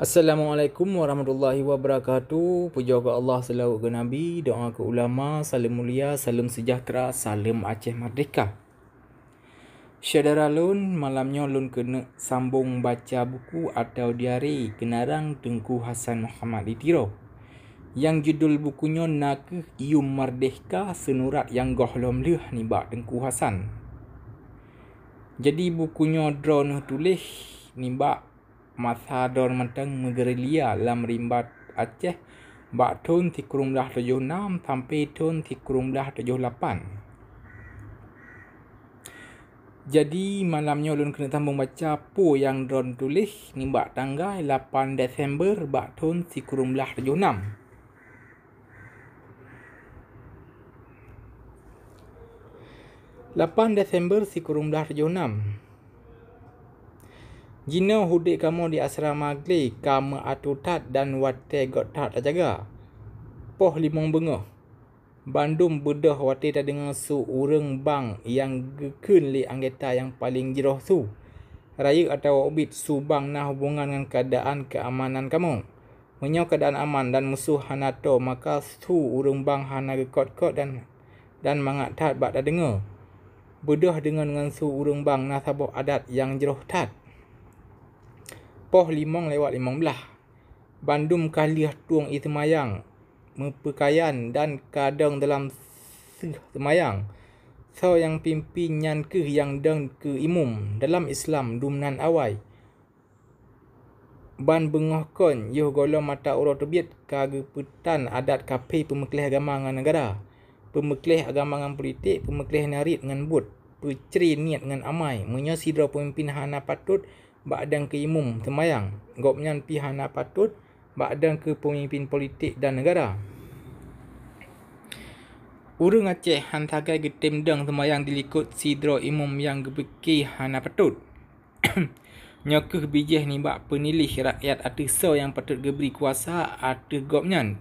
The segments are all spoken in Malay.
Assalamualaikum warahmatullahi wabarakatuh Puja ke Allah selalu ke Nabi Doa ke ulama Salam mulia Salam sejahtera Salam Aceh Merdeka Syedera Lun Malamnya Lun kena sambung baca buku Atau diari Kenarang Tengku Hasan Muhammad Ditiro Yang judul bukunya Nakuh Iyum Merdeka Senurat Yang Gohlom Lih Nibak Tengku Hasan Jadi bukunya drone tulis Nibak Masadon menteng megerilia lam rimbat Aceh bak tun ti kurumlah tujuh enam sampai tun ti kurumlah tujuh lapan. Jadi malamnya ulun kena sambung baca apa yang Don tulis ni bak tanggal 8 Desember bak tun si kurumlah 76. Lapan Desember si kurumlah 76. Gina hudik kamu di asrama gli kamu tat dan wate got tat jaga. Poh limong bengah. Bandung bedah wate ta dengan su ureng bang yang gekun li anggota yang paling jiroh su. Raya atau obit su bang nah hubungan dengan keadaan keamanan kamu. Menyau keadaan aman dan musuh hanato maka su ureng bang hana gekot-kot dan dan mangat tat bak ta dengar. Bedah dengan dengan su ureng bang nah sabuk adat yang jiroh tat poh limong lewat limong belah. Bandung kaliah tuang i temayang. Mepekayan dan kadang dalam seh temayang. So yang pimpin nyan ke yang deng ke imum. Dalam Islam dumnan awai. Ban bengoh kon yuh golong mata urut terbit. Kage petan adat kape pemekleh agama dengan negara. Pemekleh agama dengan politik. Pemekleh narit dengan but. Pecerin niat dengan amai. Menyosidro pemimpin hana patut badan ke imum temayang, gopnyan pihana patut, badan ke pemimpin politik dan negara. Urung Aceh hantagai ke deng temayang dilikut sidro imum yang gebeki hana patut. Nyokuh bijih ni bak penilih rakyat atau so yang patut geberi kuasa atau gopnyan.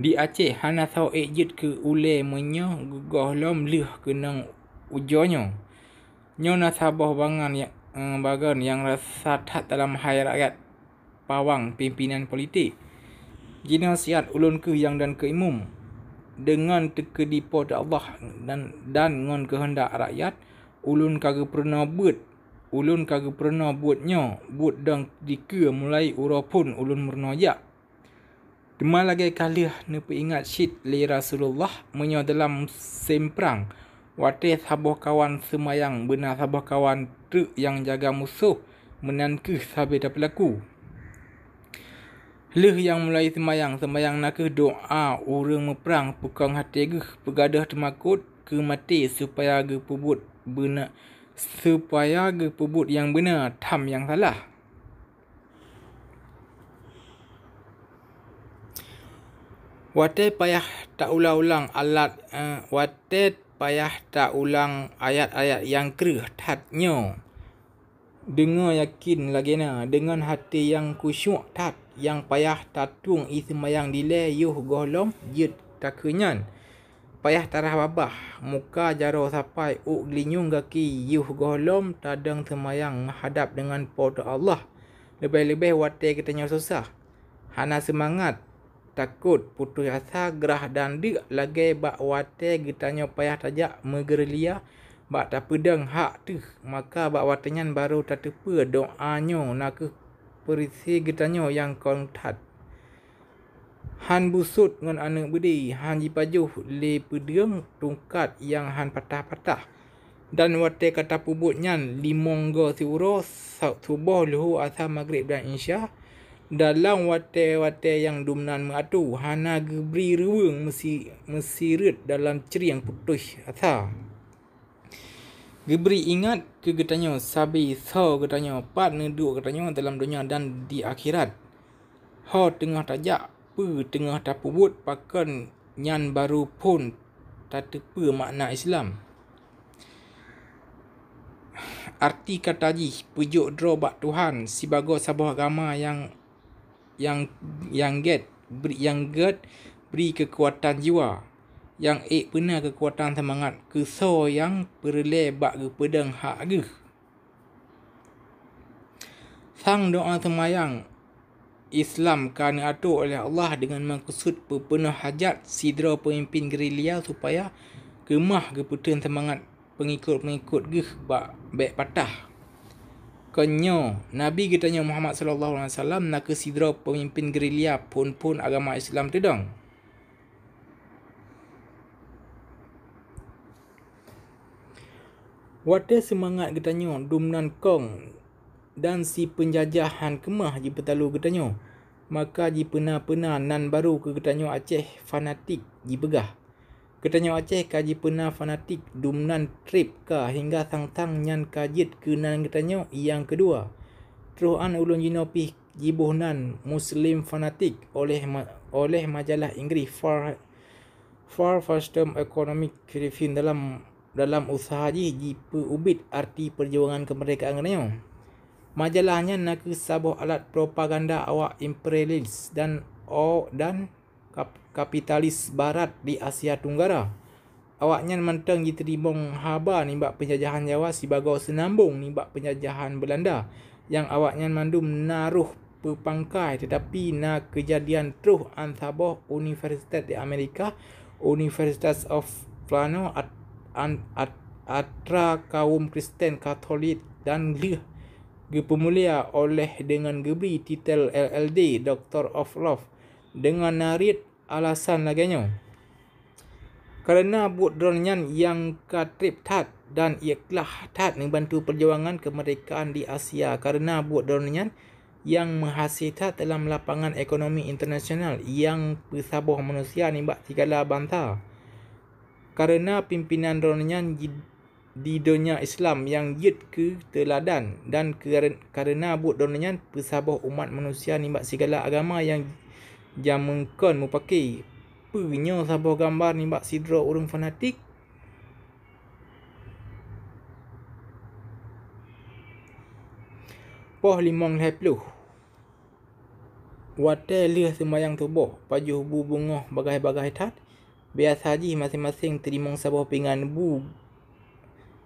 Di Aceh hana tau ejit ke ule menyo gugoh lom lih kenang ujonyo. Nyona sabah bangan yang Bagan yang rasadat dalam hai rakyat pawang pimpinan politik. Gina siat ulun ke yang dan ke imum. Dengan teka pada Allah dan dan ngon kehendak rakyat, ulun kaga pernah buat. Ulun kaga pernah buatnya, buat dan dike mulai ura pun ulun mernoyak. Demal lagi kali ni peringat syid li Rasulullah menyo dalam semprang. Wate sabah kawan semayang benar sabah kawan tentera yang jaga musuh menangkis sabit dan pelaku. Leh yang mulai semayang, semayang nakah doa orang meperang pukang hati geh pegadah termakut ke mati supaya ge pebut benar supaya ge pebut yang benar tam yang salah. Wate payah tak ulang-ulang alat uh, eh, wate payah tak ulang ayat-ayat yang kerah tatnya. Dengar yakin lagi na, dengan hati yang kusyuk tat, yang payah tatung ismayang dile yuh golom jid takunyan. Payah tarah babah, muka jaro sampai uk linyung gaki yuh golom tadang semayang hadap dengan pota Allah. Lebih-lebih watai kita nyawa susah. Hana semangat takut putus asa gerah dan dik lagi bak wate kita payah saja megerlia bak tapi deng hak tu maka bak watenyan baru tatepa doanyo nak perisi kita nyo yang kontat han busut dengan anak budi han jipajuh le pedeng tungkat yang han patah-patah dan wate kata pubutnyan limonggo siuro subuh luhu asa maghrib dan insya dalam wate-wate yang dumnan mengatu hana gebri ruang mesi mesirut dalam ceri yang putus asa gebri ingat ke getanya sabi so getanya pat nedu getanya dalam dunia dan di akhirat ho tengah tajak pu tengah tapubut pakan nyan baru pun tatepe makna islam arti kata ji pujuk dro bak tuhan sibago sabuh agama yang yang yang get beri yang get beri kekuatan jiwa yang ek pernah kekuatan semangat keso yang perleh bak ke pedang hak ke sang doa semayang Islam kan atur oleh Allah dengan maksud penuh hajat sidra pemimpin gerilya supaya kemah keputusan semangat pengikut-pengikut geh bak bek patah. Konyo, Nabi kita tanya Muhammad sallallahu alaihi wasallam nak ke pemimpin gerilya pun-pun agama Islam tu dong. Wate semangat kita tanya Dumnan Kong dan si penjajahan kemah di petalu kita tanya. Maka ji pernah-pernah nan baru ke kita tanya Aceh fanatik di begah. Ketanya Aceh kaji pernah fanatik dumnan trip ka hingga sang-sang nyan kajit kenan ketanya yang kedua. Teruhan ulun jino jibuhnan muslim fanatik oleh oleh majalah Inggeris Far Far First Term Economic Review dalam dalam usaha ji jipe ubit arti perjuangan kemerdekaan ketanya. Majalahnya nak sabuh alat propaganda awak imperialis dan o dan kapitalis barat di Asia Tenggara. Awaknya menteng jadi terimbang haba ni buat penjajahan Jawa si bagau senambung ni buat penjajahan Belanda yang awaknya mandu menaruh pepangkai tetapi na kejadian truh antaboh universitas di Amerika Universitas of Plano at, at, at, atra kaum Kristen Katolik dan gih gepemulia oleh dengan gebri titel LLD Doctor of Love dengan narit alasan lagi laganya. Kerana buat Dronyan yang katrib tat dan ikhlas tat membantu perjuangan kemerdekaan di Asia kerana buat Dronyan yang menghasilkan dalam lapangan ekonomi internasional yang pesabuh manusia ni bak tigala bantah. Kerana pimpinan Dronyan di dunia Islam yang yud ke teladan dan kerana buat Dronyan pesabuh umat manusia ni bak segala agama yang yang mengkon mupakai punya sabah gambar ni bak sidro orang fanatik Poh limang lah peluh Watai lih semayang tubuh Pajuh bu bungoh bagai-bagai tat Biasa haji masing-masing terima sabah pingan bu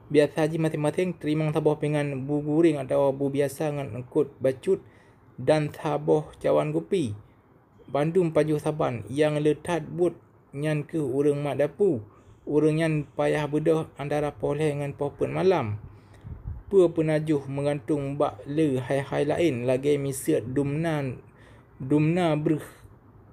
Biasa haji masing-masing terima sabah pingan bu guring Atau bu biasa dengan kut bacut Dan sabah cawan kopi. Bandung Panjuh Saban yang letak but nyan ke urang mat dapu. Urang nyan payah bedah antara poleh dengan popen malam. Pua penajuh mengantung bak le hai-hai lain lagi misiat dumna dumna bruh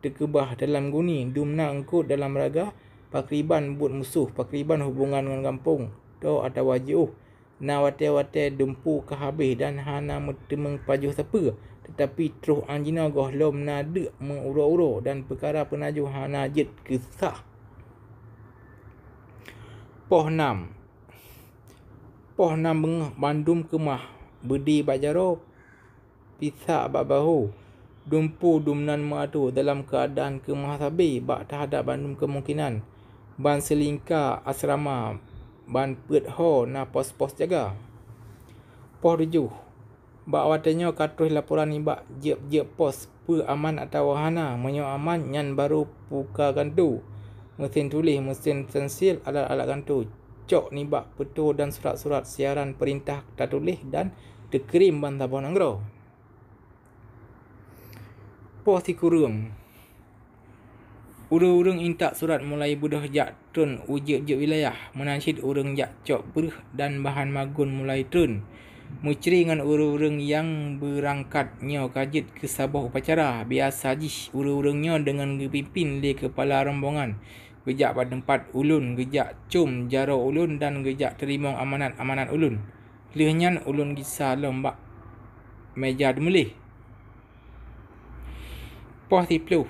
terkebah dalam guni dumna engkut dalam raga pakriban buat musuh pakriban hubungan dengan kampung to atau wajuh na wate-wate dumpu ke dan hana temeng pajuh sapa tetapi teruh anjina gohlom nada menguro-uro dan perkara penajuh hanajit kisah. Poh nam. Poh nam bengah bandum kemah. Bedi bajaro. Pisak babahu. Dumpu dumnan matu dalam keadaan kemah sabi. Bak terhadap bandum kemungkinan. Ban selingka asrama. Ban perth ho na pos-pos jaga. Poh rejuh. Bak watanya katruh laporan ni bak jep jep pos pu aman atau wahana menyo aman nyan baru buka gantu. Mesin tulis, mesin sensil, alat-alat gantu. Cok ni bak petu dan surat-surat siaran perintah tak tulis dan dekrim bantah pun anggro. Pos ikurung. Urung-urung intak surat mulai budah jak tun ujib-ujib wilayah. Menancit urung jak cok berh dan bahan magun mulai tun. Mucri dengan urung-urung yang berangkatnya kajit ke Sabah upacara. Biasa jih urung-urungnya dengan dipimpin oleh kepala rombongan. Gejak pada tempat ulun, gejak cum jarak ulun dan gejak terima amanat-amanat ulun. Lihnya ulun kisah lembak meja demulih. Poh tiplu.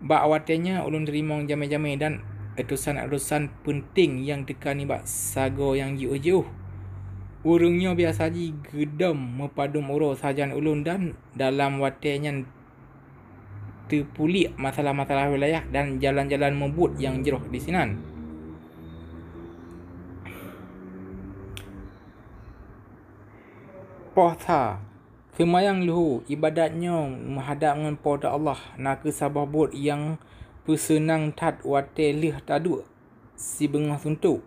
Bak awatnya ulun terima jamai-jamai dan etusan-etusan penting yang tekan bak sago yang jiuh-jiuh. Urungnya biasa ji gedam mempadum orang sahajan ulun dan dalam watenyan terpulih masalah-masalah wilayah dan jalan-jalan membut yang jeruh di sinan. Pohta Kemayang luhu ibadatnya menghadap dengan pohda Allah nak sabah bud yang bersenang tat wate lih tadu si bengah suntuk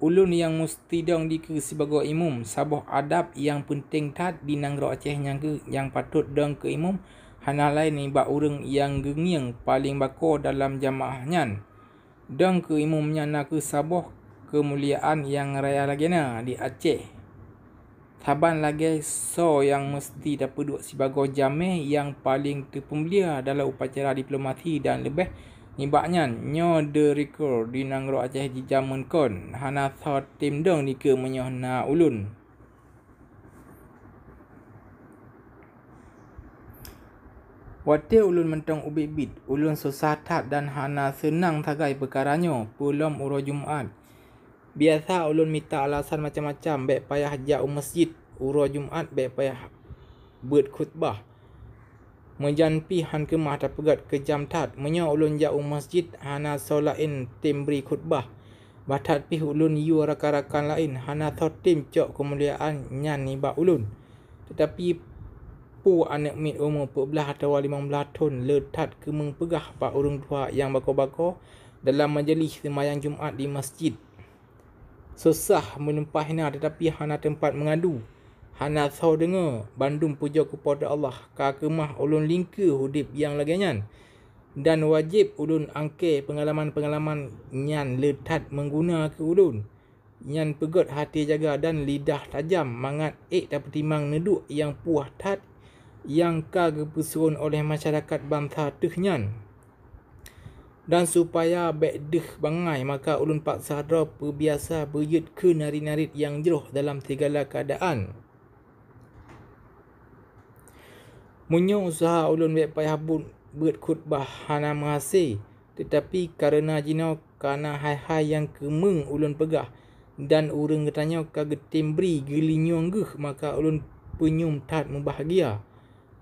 ulun yang mesti dong di sebagai imam sabah adab yang penting tat di nangro Aceh nyangke yang patut dong ke imam Hanya lain ni ba urang yang gengiang paling bako dalam jamaahnya dong ke imamnya nak ke sabah kemuliaan yang raya lagi na di Aceh Saban lagi so yang mesti dapat duduk sebagai jamaah yang paling terpemulia dalam upacara diplomasi dan lebih Nibaknya nyo de rekor di nangro Aceh di zaman kon hana sa tim dong ni ke menyoh na ulun. Wate ulun mentong ubi bit, ulun susah tak dan hana senang tagai perkaranyo pulom uro Jumaat. Biasa ulun minta alasan macam-macam baik payah ja masjid uro Jumaat baik payah buat khutbah menjampi han kemah dan pegat kejam tat menyo ulun ja masjid hana solain timbri khutbah batat pi ulun yu rakan-rakan lain hana thotim cok kemuliaan nyan ni ba ulun tetapi pu anak mit umur pebelah atau lima belah tahun letat ke mengpegah pa urung dua yang bako-bako dalam majlis semayang Jumaat di masjid. Susah menempah hina tetapi hana tempat mengadu. Hana thau dengar bandung puja kepada Allah ka ulun lingka hudip yang lagi nyan dan wajib ulun angke pengalaman-pengalaman nyan letat mengguna ke ulun nyan pegut hati jaga dan lidah tajam mangat ik tak timang neduk yang puah tat yang ka gepusun oleh masyarakat bangsa teh nyan dan supaya bedeh bangai maka ulun paksa dra perbiasa beyut ke nari-narit yang jeruh dalam segala keadaan Munyo usaha ulun baik payah bun buat khutbah hana mengasi. Tetapi karena jino karena hai-hai yang kemeng ulun pegah dan urang ketanya kaget getimbri geli nyongguh maka ulun penyum tat membahagia.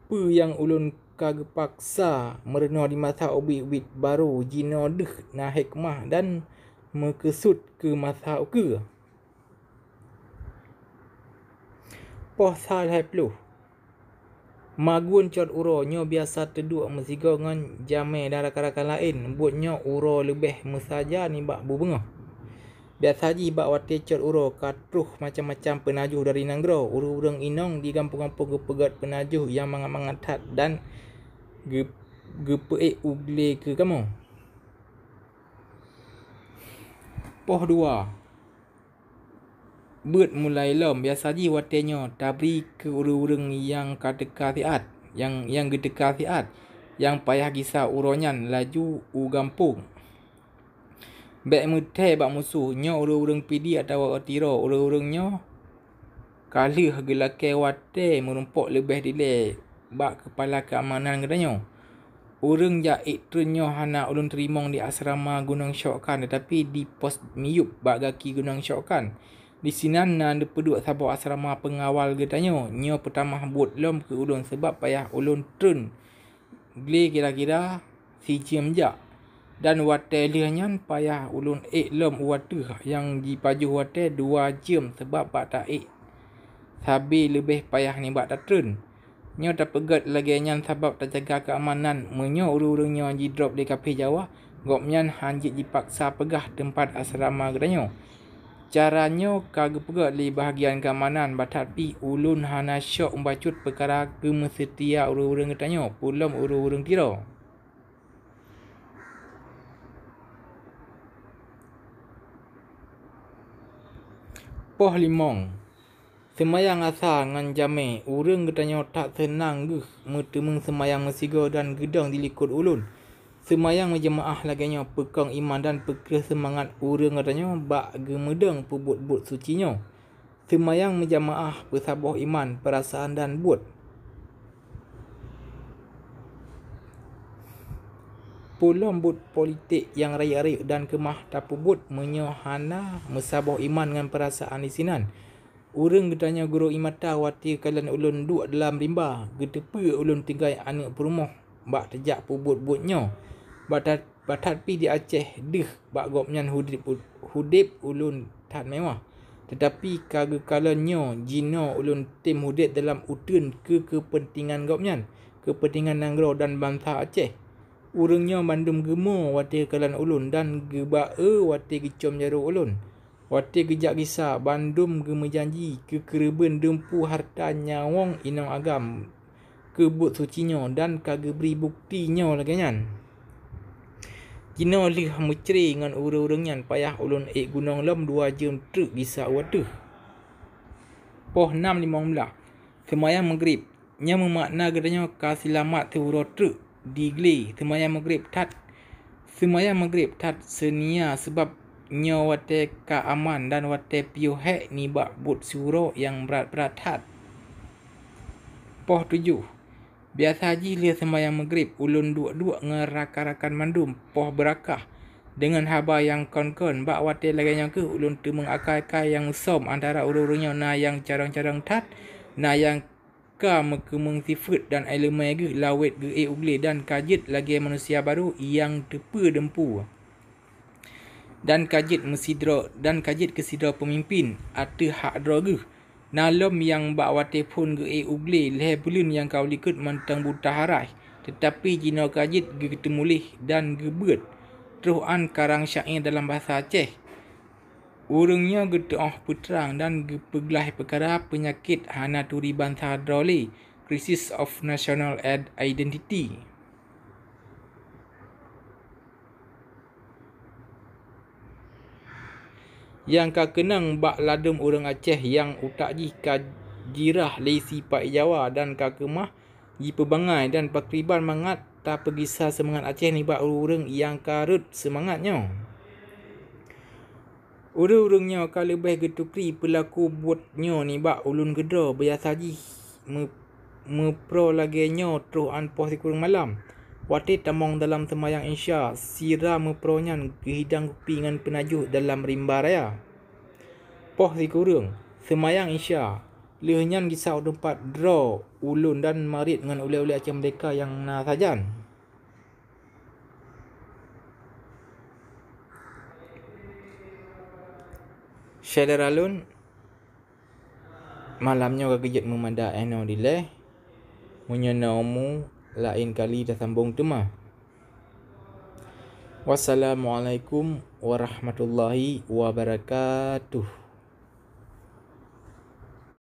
Pe yang ulun kaget paksa merenoh di mata ubi-ubi baru jino deh na hikmah dan mekesut ke mata uke. Poh sal hai peluh. Magun cat uro nyo biasa teduk mesigo ngan jame dan rakan-rakan lain buat nyo uro lebih mesaja ni bak bubunga. Biasa ji bak wati cat uro katruh macam-macam penajuh dari nanggro uru urang inong di kampung-kampung gepegat penajuh yang mangan-mangan tat dan gepeik ugle ke kamu. Poh dua bird mulai lom biasa ji watenyo tabri ke urung yang kadeka siat yang yang gedeka siat yang payah kisah uronyan laju u gampung bek mute bak musu nyo urung pidi atau watiro urung nyo kali hagelake wate merumpok lebih dile bak kepala keamanan gedanyo Orang yang ikutnya hana ulun terimong di asrama Gunung Syokan tetapi di pos miyup gaki Gunung Syokan. Di sini nan de peduk sabuk asrama pengawal ke tanya. Nyo pertama buat lom ke ulun sebab payah ulun trun. Gle kira-kira si jim jak. Dan watelnya payah ulun ik lom watu yang dipaju watel dua jam sebab bak tak ik. Sabi lebih payah ni bak tak trun. Nyo tak pegat lagi nyan sebab tak jaga keamanan. Menyo urung nyo di drop di kapi jawa. gopnyan hanjit dipaksa pegah tempat asrama ke tanya caranya kagak pegak di bahagian keamanan batapi ulun hana syok membacut perkara kemesetia urung-urung ketanya pulam urung-urung kira Poh limong Semayang asal ngan jame Urung ketanya tak senang guh Mertemeng semayang mesiga dan gedang dilikut ulun Ulun Semayang jemaah laganya pekong iman dan pekerja semangat urang katanya bak gemedeng pebut-but sucinya. Semayang jemaah bersabuh iman, perasaan dan but. Pulau but politik yang raya-raya dan kemah tapu but menyohana mesabuh iman dengan perasaan isinan. Urang katanya guru imata wati kalian ulun duk dalam rimba. Getepi ulun tinggai anak perumah bak tejak pebut-butnya. Pebut-butnya batar batar di Aceh deh bak gopnyan hudip hudip ulun tan mewah tetapi kage kalanya jino ulun tim hudip dalam utun ke kepentingan gopnyan kepentingan nangro dan bangsa Aceh urungnya bandung gemo wati kalan ulun dan gebae wati gicom jaru ulun Wati gejak gisa, bandung gema janji, kekereben dempu harta nyawong inang agam, kebut sucinya dan kage beri buktinya lagi nyan. Kina lih mecerai dengan orang urangan payah ulun ik gunung lom dua jam truk bisa waduh. Poh enam lima mulah. Semayang maghrib. Nya makna gedanya kasih lamat teuro truk di gli. Semayang maghrib tat. Semayang maghrib tat senia sebab nya wate ka aman dan wate piuhek ni bak but suro yang berat-berat tat. Poh tujuh. Biasa haji lia sembahyang maghrib, ulun dua-dua ngerakan-rakan mandum, poh berakah. Dengan haba yang kon-kon, bak watir lagi yang ke, ulun tu mengakai-akai yang som antara urung-urungnya na yang carang-carang tat, na yang ka mekemung sifat dan elemen ke, lawet ke e eh ugli dan kajit lagi manusia baru yang tepe dempu. Dan kajit mesidro, dan kajit kesidro pemimpin, atau hak droga. Nalom yang bakwate pun ke e eh ugle leh bulun yang kau likut mantang buta harai. Tetapi jina kajit ge ketemulih dan gebet. Teruhan karang syair dalam bahasa Aceh. Urungnya ge teoh puterang dan ge peglah perkara penyakit hana turi bansa droli. Crisis of National Ad Identity. yang ka kenang bak ladem orang Aceh yang utak ji ka jirah leisi Pak Jawa dan ka kemah ji pebangai dan pakriban mangat ta pegisa semangat Aceh ni bak orang yang karut semangatnya. Urung-urungnya ka lebih getukri pelaku buatnya ni bak ulun gedra biasa ji me, mepro lagi nyo tro an pos malam. Watit temong dalam semayang insya Sira meperonyan gehidang kupi dengan penajuh dalam rimba raya Poh si kurung Semayang insya Lehenyan kisah orang tempat draw Ulun dan marit dengan ulih-ulih acam mereka yang na sajan Shader Alun Malamnya kagejut memandang Eno dileh naumu lain kali dah sambung tu Wassalamualaikum warahmatullahi wabarakatuh.